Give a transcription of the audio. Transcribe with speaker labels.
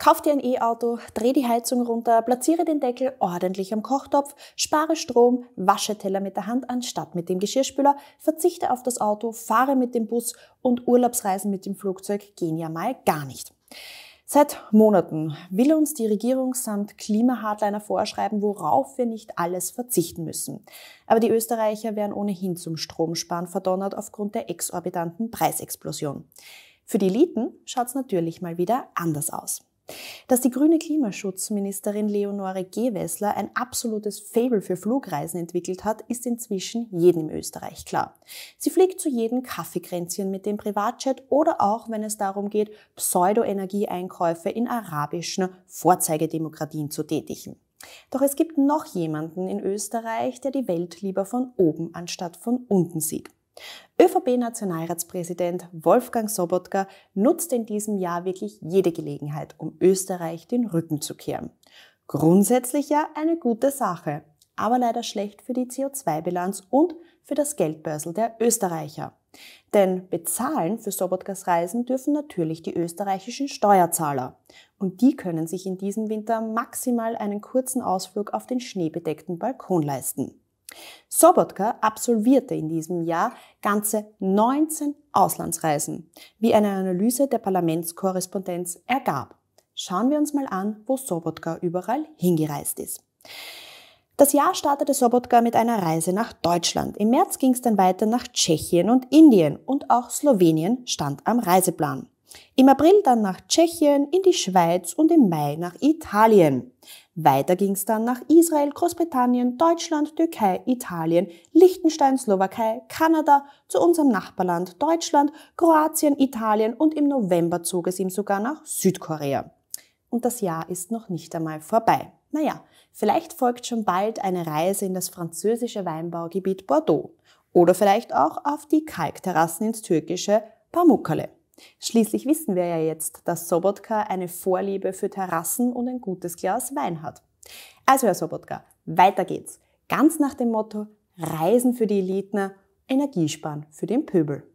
Speaker 1: Kauf dir ein E-Auto, dreh die Heizung runter, platziere den Deckel ordentlich am Kochtopf, spare Strom, wasche Teller mit der Hand anstatt mit dem Geschirrspüler, verzichte auf das Auto, fahre mit dem Bus und Urlaubsreisen mit dem Flugzeug gehen ja mal gar nicht. Seit Monaten will uns die Regierung samt Klimahardliner vorschreiben, worauf wir nicht alles verzichten müssen. Aber die Österreicher werden ohnehin zum Stromsparen verdonnert aufgrund der exorbitanten Preisexplosion. Für die Eliten schaut es natürlich mal wieder anders aus dass die grüne Klimaschutzministerin Leonore Gewessler ein absolutes Fabel für Flugreisen entwickelt hat, ist inzwischen jedem in Österreich klar. Sie fliegt zu jedem Kaffeekränzchen mit dem Privatjet oder auch, wenn es darum geht, Pseudo-Energieeinkäufe in arabischen Vorzeigedemokratien zu tätigen. Doch es gibt noch jemanden in Österreich, der die Welt lieber von oben anstatt von unten sieht. ÖVP-Nationalratspräsident Wolfgang Sobotka nutzt in diesem Jahr wirklich jede Gelegenheit, um Österreich den Rücken zu kehren. Grundsätzlich ja eine gute Sache, aber leider schlecht für die CO2-Bilanz und für das Geldbörsel der Österreicher. Denn bezahlen für Sobotkas Reisen dürfen natürlich die österreichischen Steuerzahler. Und die können sich in diesem Winter maximal einen kurzen Ausflug auf den schneebedeckten Balkon leisten. Sobotka absolvierte in diesem Jahr ganze 19 Auslandsreisen, wie eine Analyse der Parlamentskorrespondenz ergab. Schauen wir uns mal an, wo Sobotka überall hingereist ist. Das Jahr startete Sobotka mit einer Reise nach Deutschland. Im März ging es dann weiter nach Tschechien und Indien und auch Slowenien stand am Reiseplan. Im April dann nach Tschechien, in die Schweiz und im Mai nach Italien. Weiter ging es dann nach Israel, Großbritannien, Deutschland, Türkei, Italien, Liechtenstein, Slowakei, Kanada, zu unserem Nachbarland Deutschland, Kroatien, Italien und im November zog es ihm sogar nach Südkorea. Und das Jahr ist noch nicht einmal vorbei. Naja, vielleicht folgt schon bald eine Reise in das französische Weinbaugebiet Bordeaux oder vielleicht auch auf die Kalkterrassen ins türkische Pamukkale. Schließlich wissen wir ja jetzt, dass Sobotka eine Vorliebe für Terrassen und ein gutes Glas Wein hat. Also Herr Sobotka, weiter geht's. Ganz nach dem Motto Reisen für die Elitner, Energiesparen für den Pöbel.